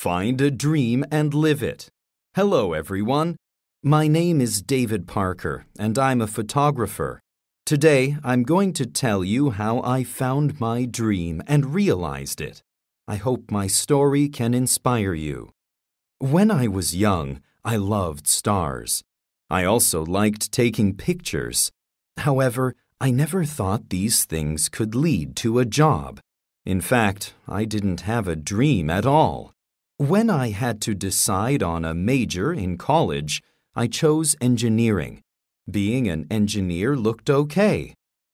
Find a dream and live it. Hello, everyone. My name is David Parker, and I'm a photographer. Today, I'm going to tell you how I found my dream and realized it. I hope my story can inspire you. When I was young, I loved stars. I also liked taking pictures. However, I never thought these things could lead to a job. In fact, I didn't have a dream at all. When I had to decide on a major in college, I chose engineering. Being an engineer looked okay.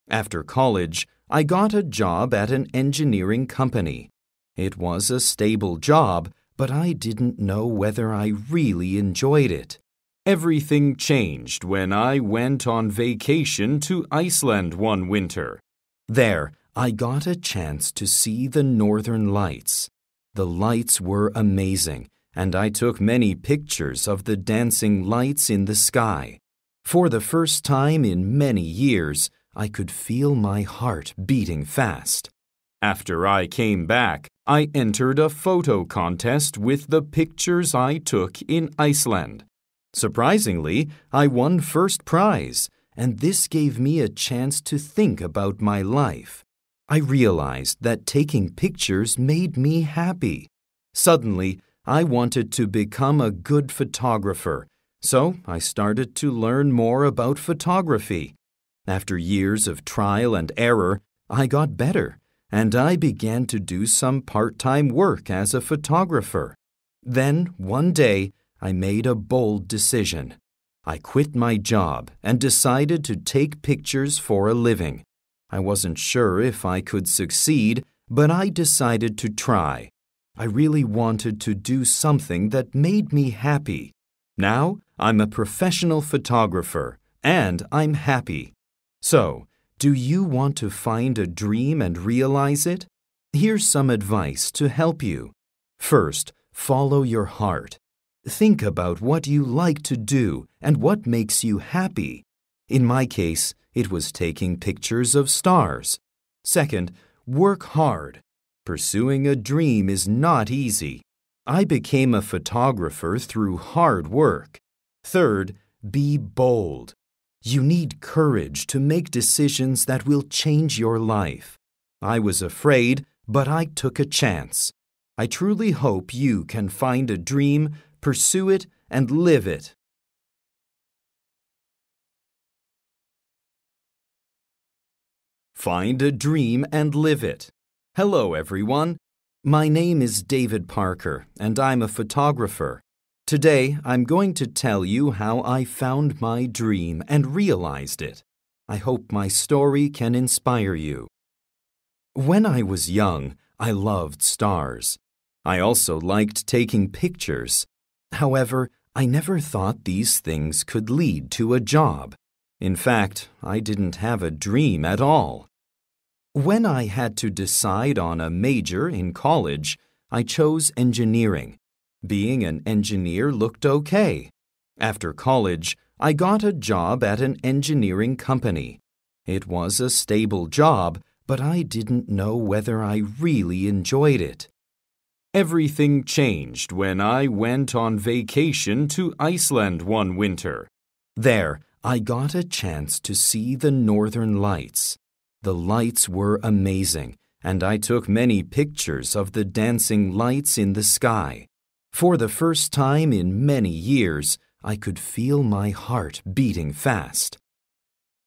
After college, I got a job at an engineering company. It was a stable job, but I didn't know whether I really enjoyed it. Everything changed when I went on vacation to Iceland one winter. There, I got a chance to see the northern lights. The lights were amazing, and I took many pictures of the dancing lights in the sky. For the first time in many years, I could feel my heart beating fast. After I came back, I entered a photo contest with the pictures I took in Iceland. Surprisingly, I won first prize, and this gave me a chance to think about my life. I realized that taking pictures made me happy. Suddenly, I wanted to become a good photographer, so I started to learn more about photography. After years of trial and error, I got better, and I began to do some part time work as a photographer. Then, one day, I made a bold decision. I quit my job and decided to take pictures for a living. I wasn't sure if I could succeed, but I decided to try. I really wanted to do something that made me happy. Now I'm a professional photographer, and I'm happy. So, do you want to find a dream and realize it? Here's some advice to help you. First, follow your heart. Think about what you like to do and what makes you happy. In my case, it was taking pictures of stars. Second, work hard. Pursuing a dream is not easy. I became a photographer through hard work. Third, be bold. You need courage to make decisions that will change your life. I was afraid, but I took a chance. I truly hope you can find a dream, pursue it, and live it. Find a dream and live it. Hello, everyone. My name is David Parker, and I'm a photographer. Today, I'm going to tell you how I found my dream and realized it. I hope my story can inspire you. When I was young, I loved stars. I also liked taking pictures. However, I never thought these things could lead to a job. In fact, I didn't have a dream at all. When I had to decide on a major in college, I chose engineering. Being an engineer looked okay. After college, I got a job at an engineering company. It was a stable job, but I didn't know whether I really enjoyed it. Everything changed when I went on vacation to Iceland one winter. There, I got a chance to see the northern lights. The lights were amazing, and I took many pictures of the dancing lights in the sky. For the first time in many years, I could feel my heart beating fast.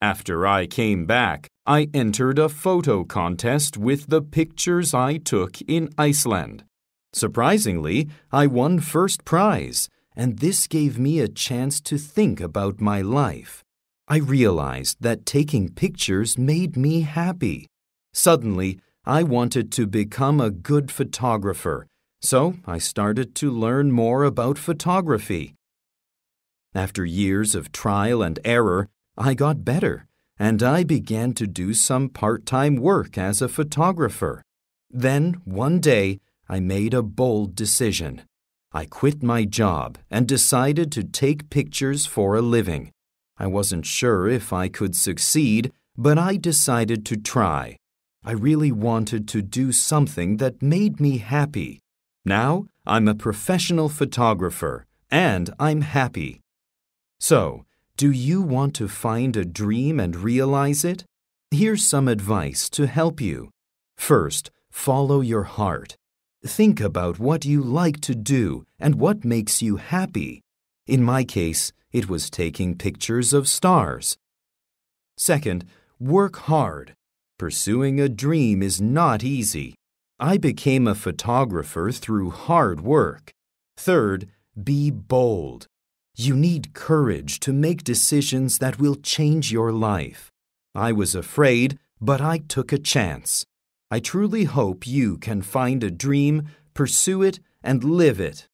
After I came back, I entered a photo contest with the pictures I took in Iceland. Surprisingly, I won first prize and this gave me a chance to think about my life. I realized that taking pictures made me happy. Suddenly, I wanted to become a good photographer, so I started to learn more about photography. After years of trial and error, I got better, and I began to do some part time work as a photographer. Then, one day, I made a bold decision. I quit my job and decided to take pictures for a living. I wasn't sure if I could succeed, but I decided to try. I really wanted to do something that made me happy. Now I'm a professional photographer and I'm happy. So, do you want to find a dream and realize it? Here's some advice to help you. First, follow your heart. Think about what you like to do and what makes you happy. In my case, it was taking pictures of stars. Second, work hard. Pursuing a dream is not easy. I became a photographer through hard work. Third, be bold. You need courage to make decisions that will change your life. I was afraid, but I took a chance. I truly hope you can find a dream, pursue it, and live it.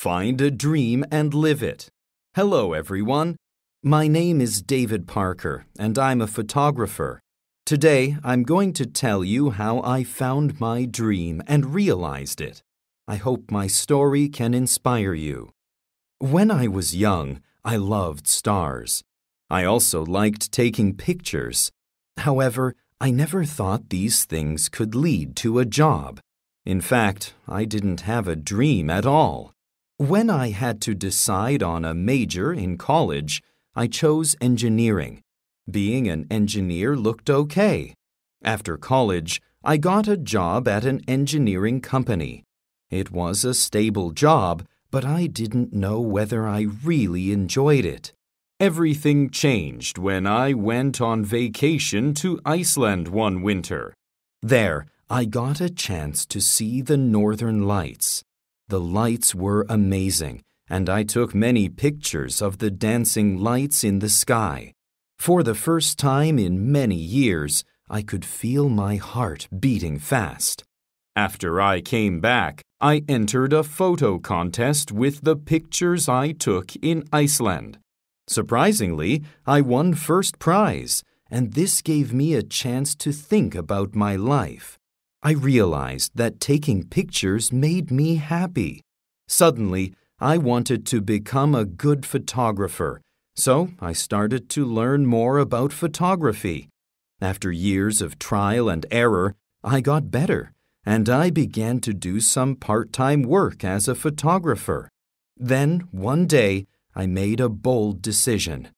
Find a dream and live it. Hello, everyone. My name is David Parker, and I'm a photographer. Today, I'm going to tell you how I found my dream and realized it. I hope my story can inspire you. When I was young, I loved stars. I also liked taking pictures. However, I never thought these things could lead to a job. In fact, I didn't have a dream at all. When I had to decide on a major in college, I chose engineering. Being an engineer looked okay. After college, I got a job at an engineering company. It was a stable job, but I didn't know whether I really enjoyed it. Everything changed when I went on vacation to Iceland one winter. There, I got a chance to see the northern lights. The lights were amazing, and I took many pictures of the dancing lights in the sky. For the first time in many years, I could feel my heart beating fast. After I came back, I entered a photo contest with the pictures I took in Iceland. Surprisingly, I won first prize, and this gave me a chance to think about my life. I realized that taking pictures made me happy. Suddenly, I wanted to become a good photographer, so I started to learn more about photography. After years of trial and error, I got better, and I began to do some part time work as a photographer. Then, one day, I made a bold decision.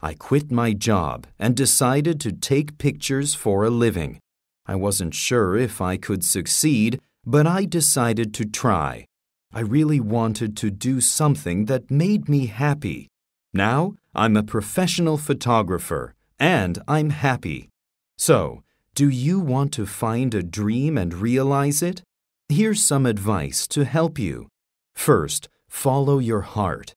I quit my job and decided to take pictures for a living. I wasn't sure if I could succeed, but I decided to try. I really wanted to do something that made me happy. Now I'm a professional photographer, and I'm happy. So, do you want to find a dream and realize it? Here's some advice to help you. First, follow your heart.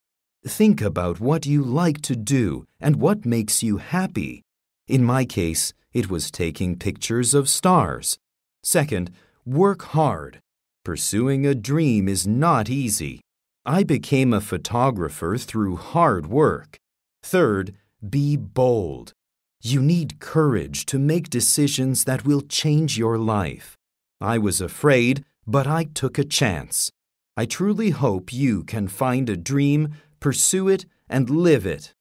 Think about what you like to do and what makes you happy. In my case, it was taking pictures of stars. Second, work hard. Pursuing a dream is not easy. I became a photographer through hard work. Third, be bold. You need courage to make decisions that will change your life. I was afraid, but I took a chance. I truly hope you can find a dream, pursue it, and live it.